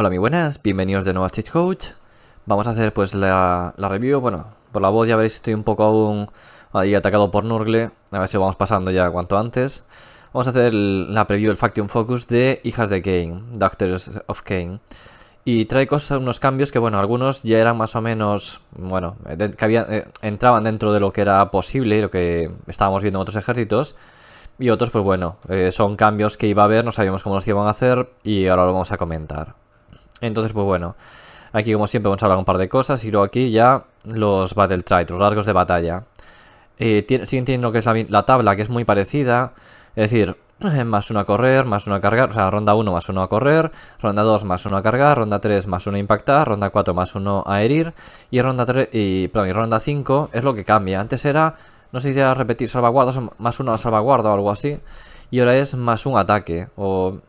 Hola, mi buenas, bienvenidos de nuevo a Stitch Coach. Vamos a hacer pues la, review, bueno, por la voz ya veréis estoy un poco aún ahí atacado por Nurgle, a ver si vamos pasando ya cuanto antes. Vamos a hacer la preview el Faction Focus de Hijas de Kane, Doctors of Kane. Y trae cosas, unos cambios que bueno, algunos ya eran más o menos, bueno, eh, que eh, entraban dentro de lo que era posible lo que estábamos viendo en otros ejércitos. Y otros, pues bueno, eh, son cambios que iba a haber, no sabíamos cómo los iban a hacer y ahora lo vamos a comentar. Entonces, pues bueno, aquí como siempre vamos a hablar un par de cosas y luego aquí ya los Battle traits, los rasgos de batalla. Eh, tiene, lo que es la, tabla, que es muy parecida, es decir, más uno a correr, más uno a cargar, o sea, ronda uno más uno a correr, ronda dos más uno a cargar, ronda tres más uno a impactar, ronda 4 más uno a herir, y ronda 3, y, perdón, y ronda 5 es lo que cambia. Antes era, no sé si era repetir salvaguardas, más uno a salvaguarda o algo así, y ahora es más un ataque, o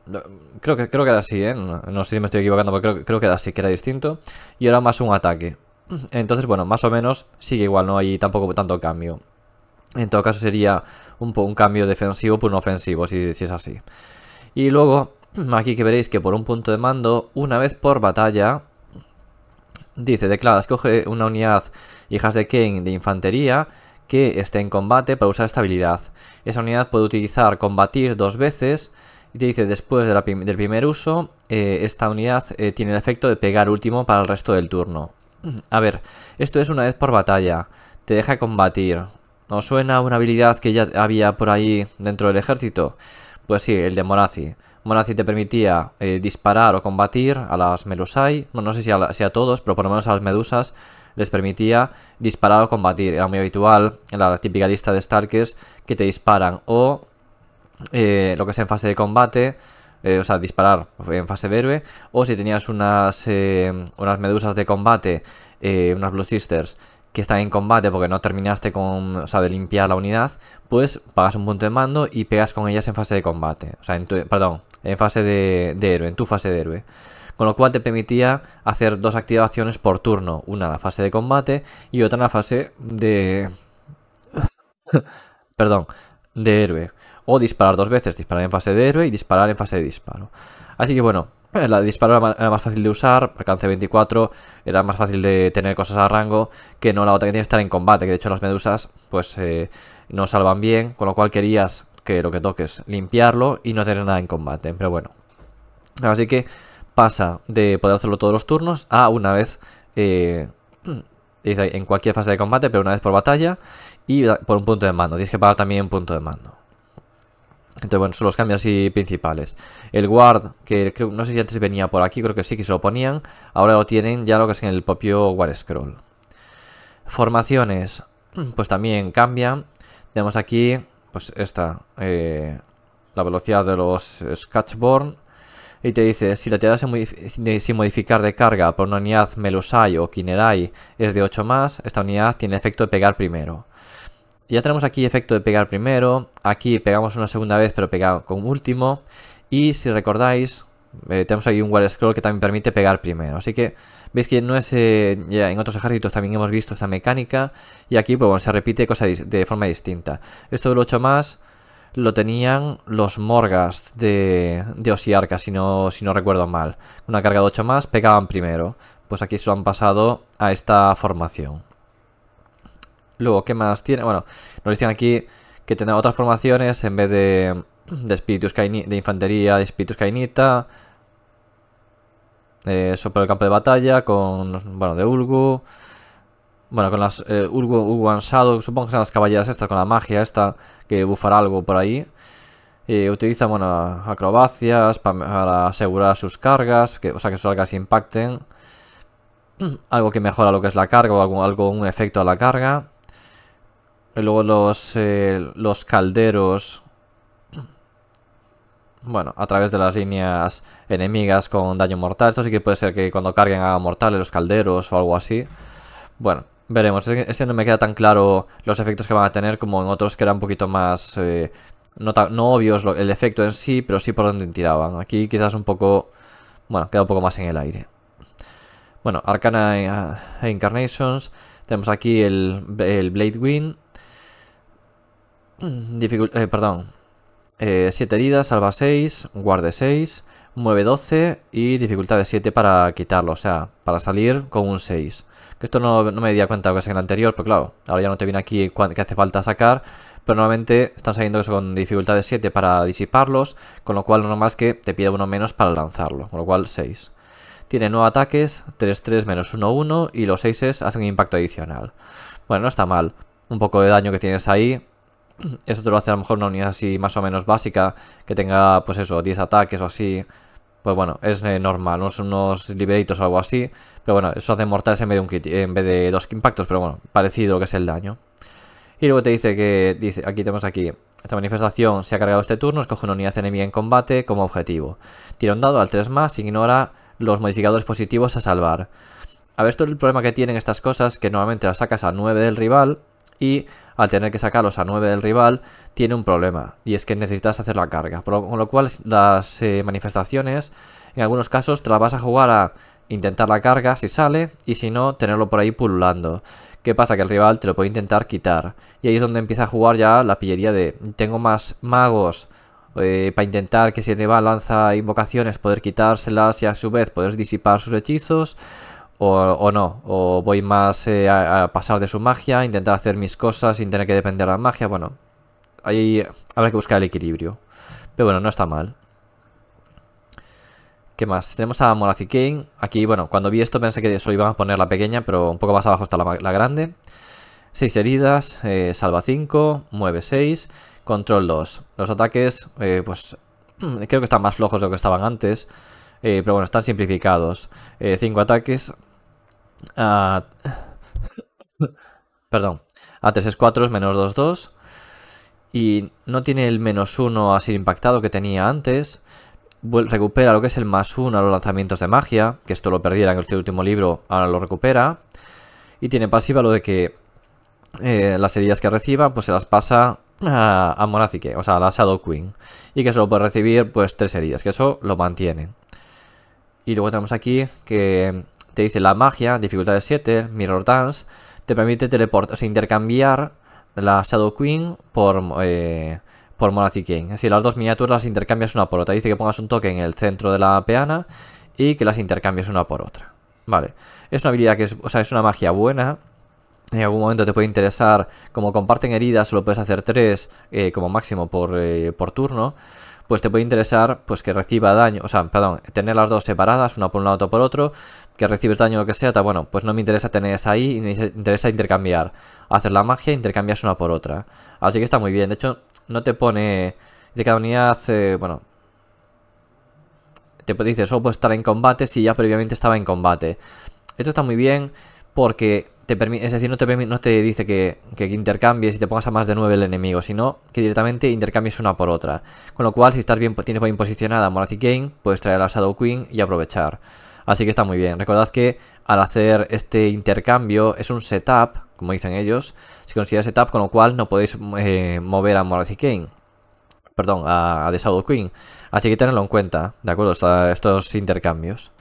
Creo que, creo que era así, ¿eh? No, sé si me estoy equivocando, pero creo, que era así, que era distinto. Y ahora más un ataque. Entonces, bueno, más o menos sigue igual, no hay tampoco tanto cambio. En todo caso sería un, cambio defensivo por un ofensivo, si, es así. Y luego, aquí que veréis que por un punto de mando, una vez por batalla, dice, declara, escoge una unidad hijas de Kane de infantería que esté en combate para usar estabilidad Esa unidad puede utilizar combatir dos veces y te dice, después del primer uso, eh, esta unidad eh, tiene el efecto de pegar último para el resto del turno. A ver, esto es una vez por batalla. Te deja combatir. ¿Os suena una habilidad que ya había por ahí dentro del ejército? Pues sí, el de Morazi. Morazi te permitía eh, disparar o combatir a las Melusai, bueno, no sé si a, todos, pero por lo menos a las Medusas les permitía disparar o combatir. Era muy habitual en la típica lista de Stalkers que te disparan o eh, lo que es en fase de combate, eh, o sea, disparar en fase de héroe, o si tenías unas, eh, unas medusas de combate, unas Blue Sisters, que están en combate porque no terminaste con, o sea, de limpiar la unidad, pues pagas un punto de mando y pegas con ellas en fase de combate, o sea, en perdón, en fase de, héroe, en tu fase de héroe con lo cual te permitía hacer dos activaciones por turno, una en la fase de combate y otra en la fase de... Perdón, de héroe o disparar dos veces, disparar en fase de héroe y disparar en fase de disparo. Así que bueno, la de disparo era más fácil de usar, alcance 24, era más fácil de tener cosas a rango que no la otra que tiene que estar en combate, que de hecho las medusas pues eh, no salvan bien, con lo cual querías que lo que toques limpiarlo y no tener nada en combate, pero bueno. Así que pasa de poder hacerlo todos los turnos a una vez eh, en cualquier fase de combate, pero una vez por batalla y por un punto de mando, tienes que pagar también un punto de mando. Entonces, bueno, son los cambios principales. El guard, que no sé si antes venía por aquí, creo que sí que se lo ponían. Ahora lo tienen ya lo que es en el propio guard scroll. Formaciones, pues también cambian. Tenemos aquí, pues esta, eh, la velocidad de los Scatchborn. Y te dice, si la tirada sin modificar de carga por una unidad Melusai o Kinerai es de 8 más, esta unidad tiene efecto de pegar primero ya tenemos aquí efecto de pegar primero, aquí pegamos una segunda vez pero pegado con último, y si recordáis, eh, tenemos aquí un wall scroll que también permite pegar primero, así que veis que no es, eh, ya en otros ejércitos también hemos visto esta mecánica, y aquí pues, se repite cosas de forma distinta. Esto del 8 más lo tenían los Morgas de, Osiarca, si no, si no recuerdo mal. Una carga de 8 más pegaban primero, pues aquí se lo han pasado a esta formación. Luego, ¿qué más tiene? Bueno, nos dicen aquí que tendrá otras formaciones en vez de, de espíritus de infantería, de espíritus cainita. Eh, sobre el campo de batalla, con, bueno, de Ulgu. Bueno, con las urgu eh, Ulgu, supongo que son las caballeras estas, con la magia esta, que bufará algo por ahí. utilizan, bueno, acrobacias para asegurar sus cargas, que, o sea, que sus cargas impacten. Algo que mejora lo que es la carga o algún un efecto a la carga. Y luego los, eh, los calderos. Bueno, a través de las líneas enemigas con daño mortal. Esto sí que puede ser que cuando carguen a mortales los calderos o algo así. Bueno, veremos. Este no me queda tan claro los efectos que van a tener como en otros que eran un poquito más... Eh, no, tan, no obvios el efecto en sí, pero sí por donde tiraban. Aquí quizás un poco... Bueno, queda un poco más en el aire. Bueno, Arcana eh, Incarnations. Tenemos aquí el, el Blade Wind. Eh, perdón. 7 eh, heridas, salva 6, guarde 6, mueve 12 y dificultad de 7 para quitarlo, o sea, para salir con un 6. Que esto no, me di cuenta que es en el anterior, pero claro, ahora ya no te viene aquí que hace falta sacar, pero normalmente están saliendo con dificultad de 7 para disiparlos, con lo cual no más que te pide uno menos para lanzarlo, con lo cual 6. Tiene 9 ataques, 3-3 menos 1-1 y los 6 hacen un impacto adicional. Bueno, no está mal. Un poco de daño que tienes ahí, eso te lo hace a lo mejor una unidad así más o menos básica, que tenga pues eso, 10 ataques o así. Pues bueno, es eh, normal, unos liberitos o algo así. Pero bueno, eso hace mortales en vez de, un en vez de dos impactos, pero bueno, parecido lo que es el daño. Y luego te dice que, dice, aquí tenemos aquí, esta manifestación se ha cargado este turno, escoge una unidad enemiga en combate como objetivo. Tira un dado al 3 más, ignora los modificadores positivos a salvar. A ver, esto es el problema que tienen estas cosas, que normalmente las sacas a 9 del rival y al tener que sacarlos a 9 del rival, tiene un problema, y es que necesitas hacer la carga. con lo cual, las eh, manifestaciones, en algunos casos, te las vas a jugar a intentar la carga si sale, y si no, tenerlo por ahí pululando. ¿Qué pasa? Que el rival te lo puede intentar quitar. Y ahí es donde empieza a jugar ya la pillería de, tengo más magos... Eh, para intentar que si el rival lanza invocaciones poder quitárselas y a su vez poder disipar sus hechizos o, no, o voy más eh, a, pasar de su magia, intentar hacer mis cosas sin tener que depender de la magia, bueno, ahí habrá que buscar el equilibrio, pero bueno, no está mal. ¿Qué más? Tenemos a Morazi aquí, bueno, cuando vi esto pensé que solo iban a poner la pequeña, pero un poco más abajo está la, grande. 6 heridas, eh, salva 5, mueve 6, control 2. Los ataques, eh, pues creo que están más flojos de lo que estaban antes, pero bueno, están simplificados. 5 ataques, a... Perdón. A 3 es 4 es menos 2, 2. Y no tiene el menos 1 así impactado que tenía antes. Recupera lo que es el más 1 a los lanzamientos de magia. Que esto lo perdiera en el este último libro, ahora lo recupera. Y tiene pasiva lo de que eh, las heridas que reciba pues se las pasa a, a que o sea, a la Shadow Queen. Y que solo puede recibir pues tres heridas, que eso lo mantiene. Y luego tenemos aquí que te dice la magia, dificultad de 7, Mirror Dance, te permite teleportar, intercambiar la Shadow Queen por, eh, por King. Es decir, las dos miniaturas las intercambias una por otra. Dice que pongas un toque en el centro de la peana y que las intercambies una por otra. Vale, es una habilidad que es, o sea, es una magia buena. En algún momento te puede interesar, como comparten heridas, solo puedes hacer tres eh, como máximo por, eh, por turno pues te puede interesar pues que reciba daño, o sea, perdón, tener las dos separadas, una por un lado, otra por otro, que recibes daño o lo que sea, está bueno, pues no me interesa tener esa ahí, me interesa intercambiar, hacer la magia, intercambias una por otra. Así que está muy bien, de hecho, no te pone de cada unidad, bueno, te dice, solo puede estar en combate si ya previamente estaba en combate. Esto está muy bien porque es decir, no te, dice que, intercambies y te pongas a más de 9 el enemigo, sino que directamente intercambies una por otra. Con lo cual, si estás bien, tienes bien posicionada y Kane, puedes traer a Shadow Queen y aprovechar. Así que está muy bien. Recordad que al hacer este intercambio es un setup, como dicen ellos, se considera setup, con lo cual no podéis eh, mover a y Kane. Perdón, a, The Shadow Queen. Así que tenedlo en cuenta, ¿de acuerdo? Estos intercambios.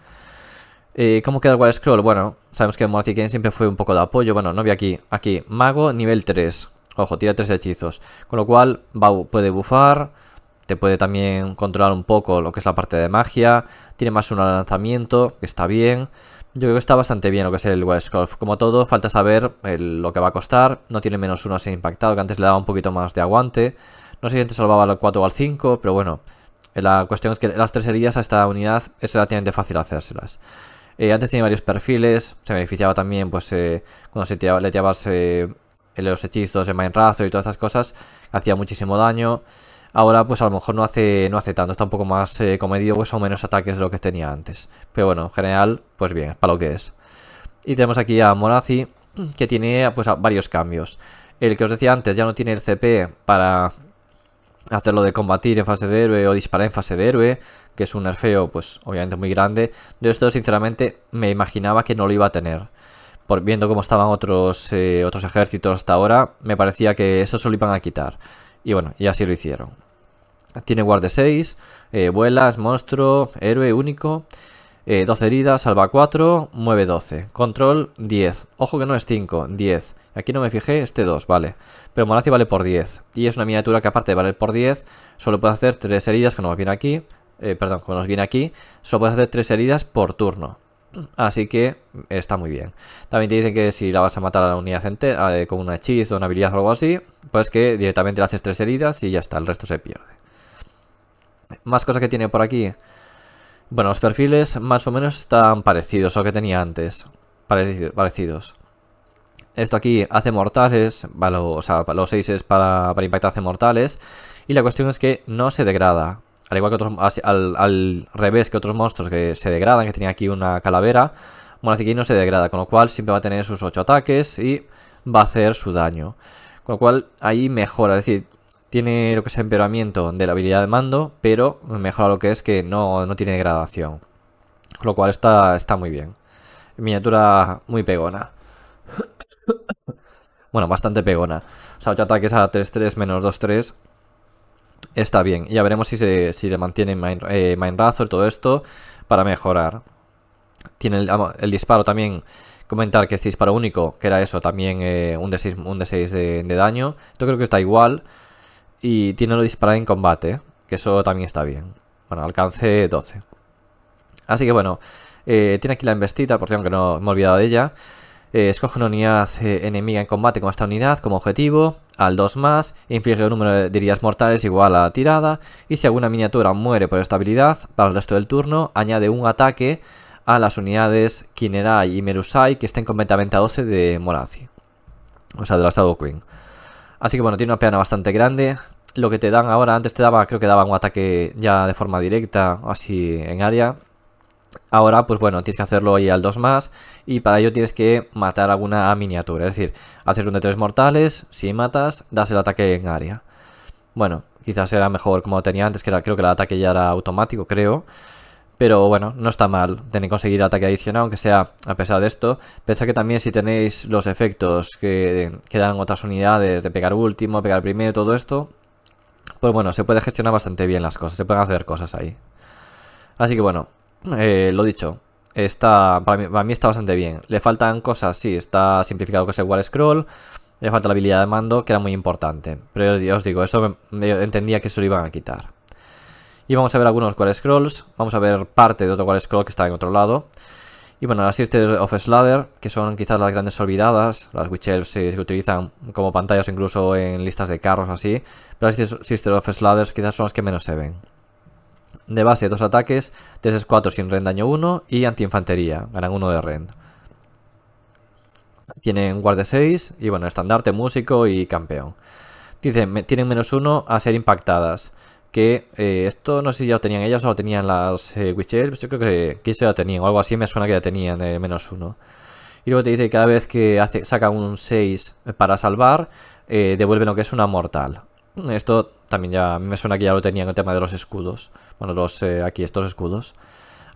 Eh, ¿Cómo queda el Wild scroll? Bueno, Sabemos que Morty Kane siempre fue un poco de apoyo. Bueno, no vi aquí. Aquí, mago nivel 3. Ojo, tira 3 hechizos. Con lo cual, va, puede bufar. Te puede también controlar un poco lo que es la parte de magia. Tiene más un lanzamiento, que está bien. Yo creo que está bastante bien lo que es el golf Como todo, falta saber lo que va a costar. No tiene menos uno a ser impactado, que antes le daba un poquito más de aguante. No sé si antes salvaba al 4 o al 5, pero bueno. La cuestión es que las tres heridas a esta unidad es relativamente fácil hacérselas. Eh, antes tenía varios perfiles, se beneficiaba también pues eh, cuando se le tirabas eh, los hechizos, de mainrazo y todas esas cosas, hacía muchísimo daño. Ahora pues a lo mejor no hace, no tanto, está un poco más comedido pues, o menos ataques de lo que tenía antes. Pero bueno, en general, pues bien, para lo que es. Y tenemos aquí a Morazi, que tiene pues varios cambios. El que os decía antes ya no tiene el CP para Hacerlo de combatir en fase de héroe o disparar en fase de héroe, que es un nerfeo pues obviamente muy grande. Yo esto sinceramente me imaginaba que no lo iba a tener. Por, viendo cómo estaban otros, eh, otros ejércitos hasta ahora, me parecía que eso se lo iban a quitar. Y bueno, y así lo hicieron. Tiene guard 6, eh, vuelas, monstruo, héroe único, 12 eh, heridas, salva 4, mueve 12, control 10. Ojo que no es 5, 10. Aquí no me fijé, este 2, vale. Pero Morazi vale por 10. Y es una miniatura que aparte de por 10, solo puede hacer 3 heridas, que nos viene aquí. Eh, perdón, como nos viene aquí, solo puedes hacer 3 heridas por turno. Así que está muy bien. También te dicen que si la vas a matar a la unidad eh, con una hechizo, una habilidad o algo así, pues que directamente le haces 3 heridas y ya está, el resto se pierde. Más cosas que tiene por aquí. Bueno, los perfiles más o menos están parecidos a lo que tenía antes. parecidos. Esto aquí hace mortales, o sea, los 6 es para, para impactar hace mortales. Y la cuestión es que no se degrada. Al igual que otros, al, revés que otros monstruos que se degradan, que tenía aquí una calavera. Bueno, así que no se degrada, con lo cual siempre va a tener sus 8 ataques y va a hacer su daño. Con lo cual ahí mejora, es decir, tiene lo que es empeoramiento de la habilidad de mando, pero mejora lo que es que no, tiene degradación. Con lo cual está, está muy bien. Miniatura muy pegona bueno, bastante pegona. O sea, 8 ataques a 3-3 menos 2-3 está bien. Ya veremos si, se, si le mantiene Mind, eh, y todo esto para mejorar. Tiene el, disparo también. Comentar que este disparo único, que era eso, también eh, un D6, un de de, daño. Yo creo que está igual. Y tiene lo disparar en combate, que eso también está bien. Bueno, alcance 12. Así que bueno, eh, tiene aquí la embestida, por cierto, que no me he olvidado de ella. Eh, escoge una unidad eh, enemiga en combate con esta unidad como objetivo, al 2 más, inflige un número de heridas mortales igual a la tirada, y si alguna miniatura muere por esta habilidad, para el resto del turno, añade un ataque a las unidades Kinerai y Merusai que estén completamente a 12 de Morazi, o sea, de la Shadow Queen. Así que bueno, tiene una peana bastante grande. Lo que te dan ahora, antes te daba, creo que daban un ataque ya de forma directa, así en área, Ahora, pues bueno, tienes que hacerlo ahí al 2 más y para ello tienes que matar alguna miniatura. Es decir, haces un de tres mortales, si matas, das el ataque en área. Bueno, quizás era mejor como tenía antes, que creo que el ataque ya era automático, creo. Pero bueno, no está mal tener que conseguir ataque adicional, aunque sea a pesar de esto. Pensad que también si tenéis los efectos que, que dan otras unidades de pegar último, pegar primero, todo esto, pues bueno, se puede gestionar bastante bien las cosas, se pueden hacer cosas ahí. Así que bueno, eh, lo dicho, está, para mí, está bastante bien. Le faltan cosas, sí, está simplificado con el wall scroll. Le falta la habilidad de mando, que era muy importante. Pero yo os digo, eso entendía que se lo iban a quitar. Y vamos a ver algunos wall scrolls. Vamos a ver parte de otro wall scroll que está en otro lado. Y bueno, las Sisters of Slather, que son quizás las grandes olvidadas, las Witch Elves se, utilizan como pantallas incluso en listas de carros así, pero las Sisters of Slather quizás son las que menos se ven. De base, dos ataques, 3-4 sin rend daño 1 y antiinfantería, ganan 1 de rend. Tienen guardia 6 y bueno, estandarte, músico y campeón. Dicen, tienen menos 1 a ser impactadas. Que eh, esto no sé si ya lo tenían ellas o lo tenían las eh, Witch Elves, yo creo que, eso ya lo tenían o algo así, me suena que ya tenían eh, menos 1. Y luego te dice que cada vez que hace, saca un 6 para salvar, devuelve lo que es una mortal. Esto también ya me suena que ya lo tenía en el tema de los escudos. Bueno, los eh, aquí estos escudos.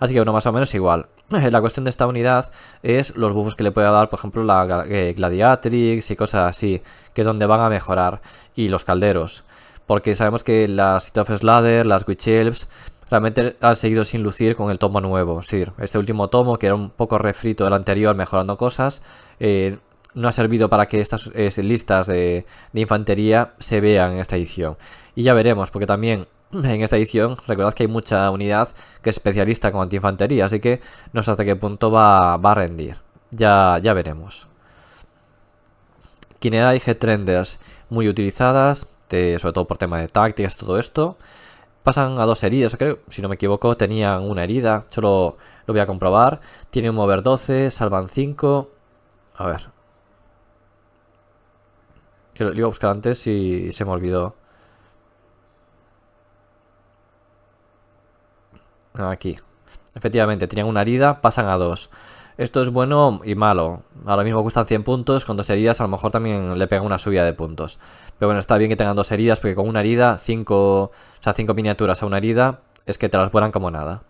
Así que uno más o menos igual. La cuestión de esta unidad es los buffos que le puede dar, por ejemplo, la eh, Gladiatrix y cosas así, que es donde van a mejorar. Y los calderos. Porque sabemos que las City of las Witch Elves, realmente han seguido sin lucir con el tomo nuevo. Es decir, este último tomo, que era un poco refrito del anterior, mejorando cosas, eh, no ha servido para que estas listas de, infantería se vean en esta edición. Y ya veremos, porque también en esta edición, recordad que hay mucha unidad que es especialista con antiinfantería, así que no sé hasta qué punto va, a rendir. Ya, ya veremos. Kineda y G-Trenders muy utilizadas, sobre todo por tema de tácticas, todo esto. Pasan a dos heridas, creo, si no me equivoco, tenían una herida, solo lo voy a comprobar. Tienen un mover 12, salvan 5. A ver, que lo iba a buscar antes y se me olvidó. Ah, aquí. Efectivamente, tenían una herida, pasan a dos. Esto es bueno y malo. Ahora mismo gustan 100 puntos, con dos heridas a lo mejor también le pegan una subida de puntos. Pero bueno, está bien que tengan dos heridas, porque con una herida, cinco, o sea, cinco miniaturas a una herida, es que te las vuelan como nada.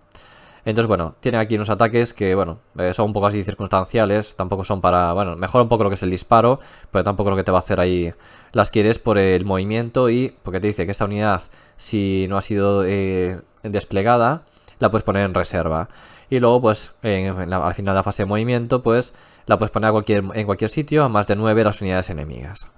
Entonces, bueno, tiene aquí unos ataques que, bueno, eh, son un poco así circunstanciales, tampoco son para, bueno, mejora un poco lo que es el disparo, pero tampoco lo que te va a hacer ahí las quieres por el movimiento y porque te dice que esta unidad, si no ha sido eh, desplegada, la puedes poner en reserva. Y luego, pues, al final de la fase de movimiento, pues, la puedes poner cualquier, en cualquier sitio a más de 9 las unidades enemigas.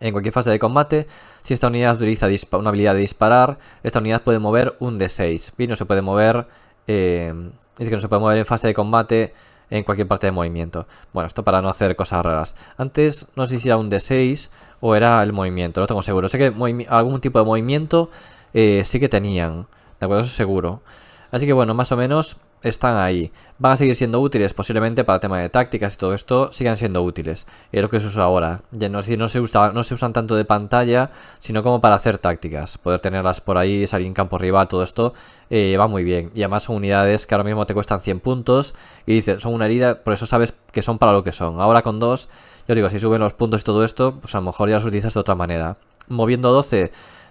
En cualquier fase de combate, si esta unidad utiliza una habilidad de disparar, esta unidad puede mover un D6 y no se puede mover eh, em, dice que no se puede mover en fase de combate en cualquier parte de movimiento. Bueno, esto para no hacer cosas raras. Antes no sé si era un D6 o era el movimiento, no tengo seguro. Sé que algún tipo de movimiento eh, sí que tenían, ¿de acuerdo? Eso seguro. Así que bueno, más o menos están ahí. Van a seguir siendo útiles, posiblemente para el tema de tácticas y todo esto, sigan siendo útiles. Es lo que se usa ahora. Ya no, es decir, no se, usa, no se usan tanto de pantalla, sino como para hacer tácticas. Poder tenerlas por ahí, salir en campo rival, todo esto eh, va muy bien. Y además son unidades que ahora mismo te cuestan 100 puntos y dices, son una herida, por eso sabes que son para lo que son. Ahora con dos, yo digo, si suben los puntos y todo esto, pues a lo mejor ya los utilizas de otra manera. Moviendo 12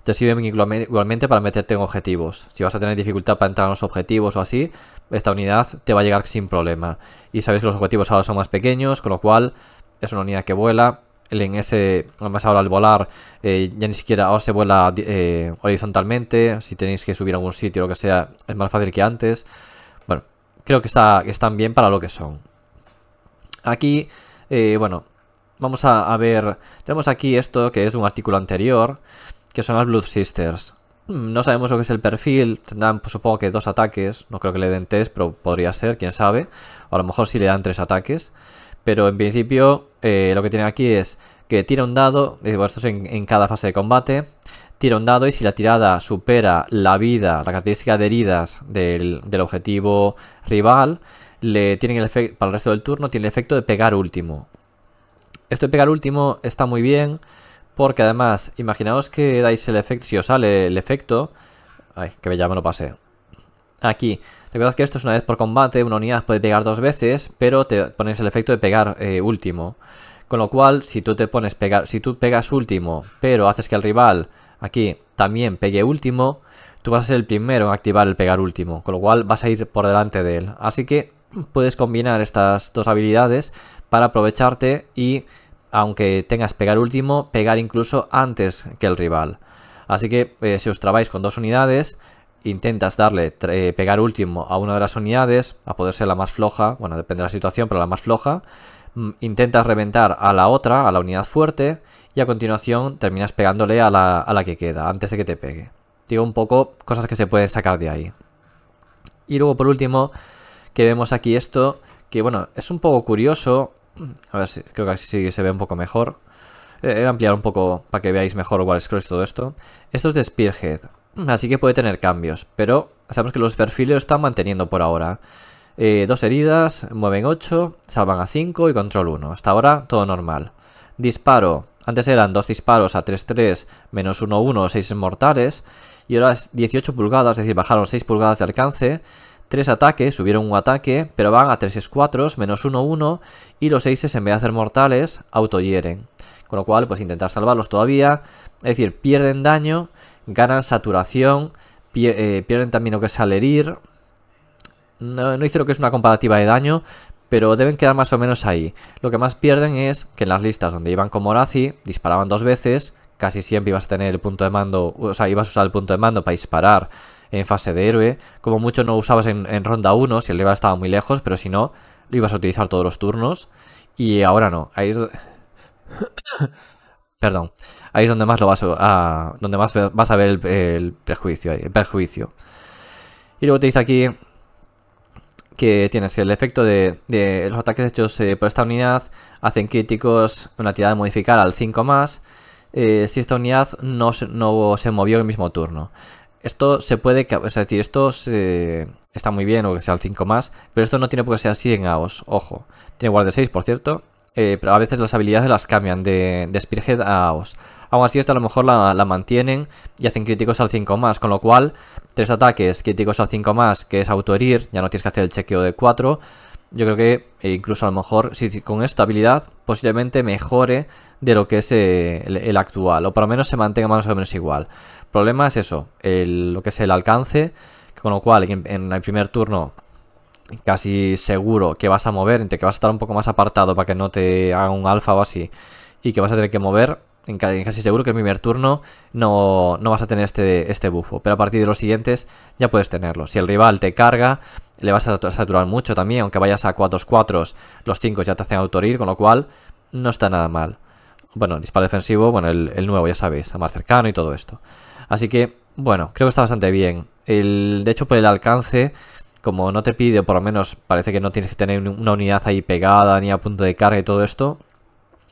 te sirven igualmente para meterte en objetivos. Si vas a tener dificultad para entrar en los objetivos o así, esta unidad te va a llegar sin problema. Y sabéis que los objetivos ahora son más pequeños, con lo cual es una unidad que vuela. En ese, además ahora al volar, eh, ya ni siquiera ahora se vuela eh, horizontalmente. Si tenéis que subir a algún sitio o lo que sea, es más fácil que antes. Bueno, creo que, está, que están bien para lo que son. Aquí, eh, bueno, vamos a ver. Tenemos aquí esto que es un artículo anterior que son las Blood Sisters. Hmm, no sabemos lo que es el perfil, tendrán pues, supongo que dos ataques, no creo que le den test, pero podría ser, quién sabe. a lo mejor si le dan tres ataques. Pero en principio eh, lo que tienen aquí es que tira un dado, eh, esto es en, cada fase de combate, tira un dado y si la tirada supera la vida, la característica de heridas del, objetivo rival, le tienen el efecto, para el resto del turno tiene el efecto de pegar último. Esto de pegar último está muy bien porque además, imaginaos que dais el efecto, si os sale el efecto... Ay, que me me lo pasé. Aquí, es que esto es una vez por combate, una unidad puede pegar dos veces, pero te pones el efecto de pegar eh, último. Con lo cual, si tú te pones pegar, si tú pegas último, pero haces que el rival aquí también pegue último, tú vas a ser el primero en activar el pegar último, con lo cual vas a ir por delante de él. Así que puedes combinar estas dos habilidades para aprovecharte y aunque tengas pegar último, pegar incluso antes que el rival. Así que eh, si os trabáis con dos unidades, intentas darle eh, pegar último a una de las unidades, a poder ser la más floja, bueno, depende de la situación, pero la más floja. Mm, intentas reventar a la otra, a la unidad fuerte, y a continuación terminas pegándole a la, a la que queda, antes de que te pegue. Digo un poco cosas que se pueden sacar de ahí. Y luego por último, que vemos aquí esto, que bueno, es un poco curioso a ver, si, creo que así se ve un poco mejor. He eh, ampliado un poco para que veáis mejor Wall Scrolls y todo esto. Esto es de Spearhead, así que puede tener cambios, pero sabemos que los perfiles están manteniendo por ahora. Eh, dos heridas, mueven 8, salvan a 5 y control 1. Hasta ahora todo normal. Disparo, antes eran dos disparos a 3-3, menos 1-1, 6 mortales, y ahora es 18 pulgadas, es decir, bajaron 6 pulgadas de alcance Tres ataques, subieron un ataque, pero van a 3 es 4, menos 1, 1, y los 6 en vez de hacer mortales, autohieren. Con lo cual, pues intentar salvarlos todavía, es decir, pierden daño, ganan saturación, eh, pierden también lo que es al herir. No, no hice lo que es una comparativa de daño, pero deben quedar más o menos ahí. Lo que más pierden es que en las listas donde iban con Morazi, disparaban dos veces, casi siempre ibas a tener el punto de mando, o sea, ibas a usar el punto de mando para disparar en fase de héroe. Como mucho no usabas en, ronda 1, si el leva estaba muy lejos, pero si no, lo ibas a utilizar todos los turnos. Y ahora no. Ahí es... Perdón. Ahí es donde más lo vas a, donde más vas a ver el, el perjuicio. Y luego te dice aquí que tienes el efecto de, los ataques hechos eh, por esta unidad hacen críticos una tirada de modificar al 5 más eh, si esta unidad no, no se movió el mismo turno esto se puede, es decir, esto se, está muy bien o que sea el 5 más, pero esto no tiene por qué ser así en AOS, ojo. Tiene de 6, por cierto, eh, pero a veces las habilidades las cambian de, de Spearhead a AOS. Aún así, esta a lo mejor la, mantienen y hacen críticos al 5 más, con lo cual, tres ataques críticos al 5 más, que es autoherir, ya no tienes que hacer el chequeo de 4. Yo creo que eh, incluso a lo mejor, si, con esta habilidad, posiblemente mejore de lo que es eh, el, actual, o por lo menos se mantenga más o menos igual problema es eso, lo que es el alcance, con lo cual en, el primer turno casi seguro que vas a mover, que vas a estar un poco más apartado para que no te haga un alfa o así, y que vas a tener que mover, en casi seguro que en el primer turno no, no, vas a tener este, este bufo, pero a partir de los siguientes ya puedes tenerlo. Si el rival te carga, le vas a saturar mucho también, aunque vayas a 4-4, los 5 ya te hacen autorir, con lo cual no está nada mal. Bueno, disparo defensivo, bueno, el, nuevo ya sabéis, más cercano y todo esto. Así que, bueno, creo que está bastante bien. El, de hecho, por el alcance, como no te pide, o por lo menos parece que no tienes que tener una unidad ahí pegada, ni a punto de carga y todo esto,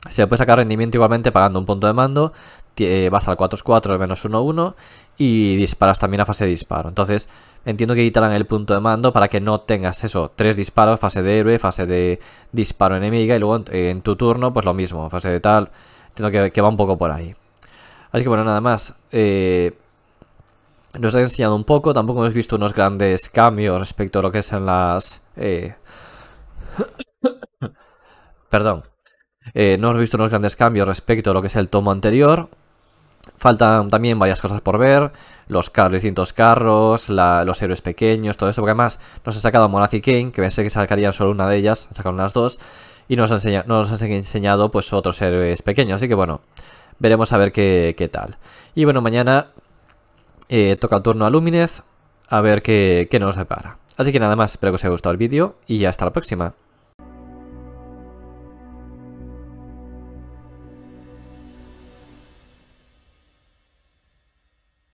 se le puede sacar rendimiento igualmente pagando un punto de mando. Eh, vas al 4-4 menos 1-1 y disparas también a fase de disparo. Entonces, entiendo que quitarán el punto de mando para que no tengas eso, tres disparos, fase de héroe, fase de disparo enemiga y luego en tu turno, pues lo mismo, fase de tal. Entiendo que, que va un poco por ahí. Así que bueno, nada más. Eh, nos ha enseñado un poco, tampoco hemos visto unos grandes cambios respecto a lo que es en las... Eh, perdón. Eh, no hemos visto unos grandes cambios respecto a lo que es el tomo anterior. Faltan también varias cosas por ver, los, car distintos carros, los héroes pequeños, todo eso, porque además nos ha sacado Monaz y Kane, que pensé que sacarían solo una de ellas, sacaron las dos, y nos, nos han enseñado pues otros héroes pequeños, así que bueno, veremos a ver qué, qué tal. Y bueno, mañana eh, toca el turno a Luminez a ver qué, qué nos depara. Así que nada más, espero que os haya gustado el vídeo y ya hasta la próxima.